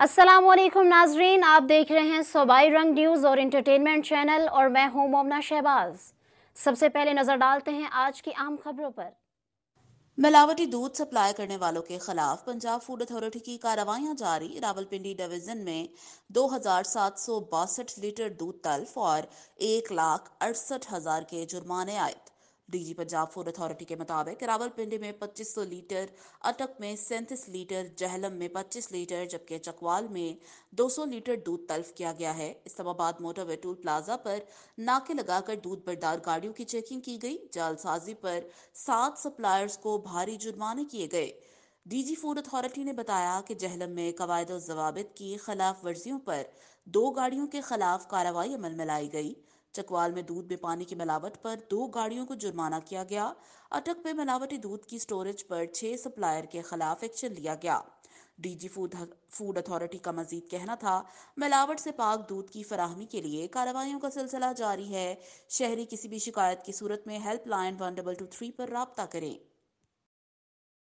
अस्सलाम वालेकुम नाजरीन आप देख रहे हैं सोबाई रंग न्यूज़ और इंटरटेनमेंट चैनल और मैं हूं मोमना शहबाज सबसे पहले नज़र डालते हैं आज की आम खबरों पर मिलावटी दूध सप्लाई करने वालों के खिलाफ पंजाब फूड अथॉरिटी की कार्रवाइयां जारी रावलपिंडी डिवीजन में दो हजार सात सौ बासठ लीटर दूध तल्फ और एक लाख अड़सठ हजार के जुर्माने आयद डीजी पंजाब फूड अथॉरिटी के मुताबिक रावलपिंडी में 2500 लीटर अटक में सैंतीस लीटर जहलम में 25 लीटर जबकि चकवाल में 200 लीटर दूध तल्फ किया गया है इस्लामाबाद मोटरवे टूल प्लाजा पर नाके लगाकर दूध बरदार गाड़ियों की चेकिंग की गई जालसाजी पर सात सप्लायर्स को भारी जुर्माने किए गए डीजी फूड अथॉरिटी ने बताया कि जहलम में कवायद जवाब की खिलाफ वर्जियों पर दो गाड़ियों के खिलाफ कार्रवाई अमल में लाई गई चकवाल में दूध में पानी की मिलावट पर दो गाड़ियों को जुर्माना किया गया अटक में मिलावटी दूध की स्टोरेज पर छह सप्लायर के खिलाफ एक्शन लिया गया डीजी फूड फूड अथॉरिटी का मजीद कहना था मिलावट से पाक दूध की फराहमी के लिए कार्रवाई का सिलसिला जारी है शहरी किसी भी शिकायत की सूरत में helpline one double two three पर रबता करें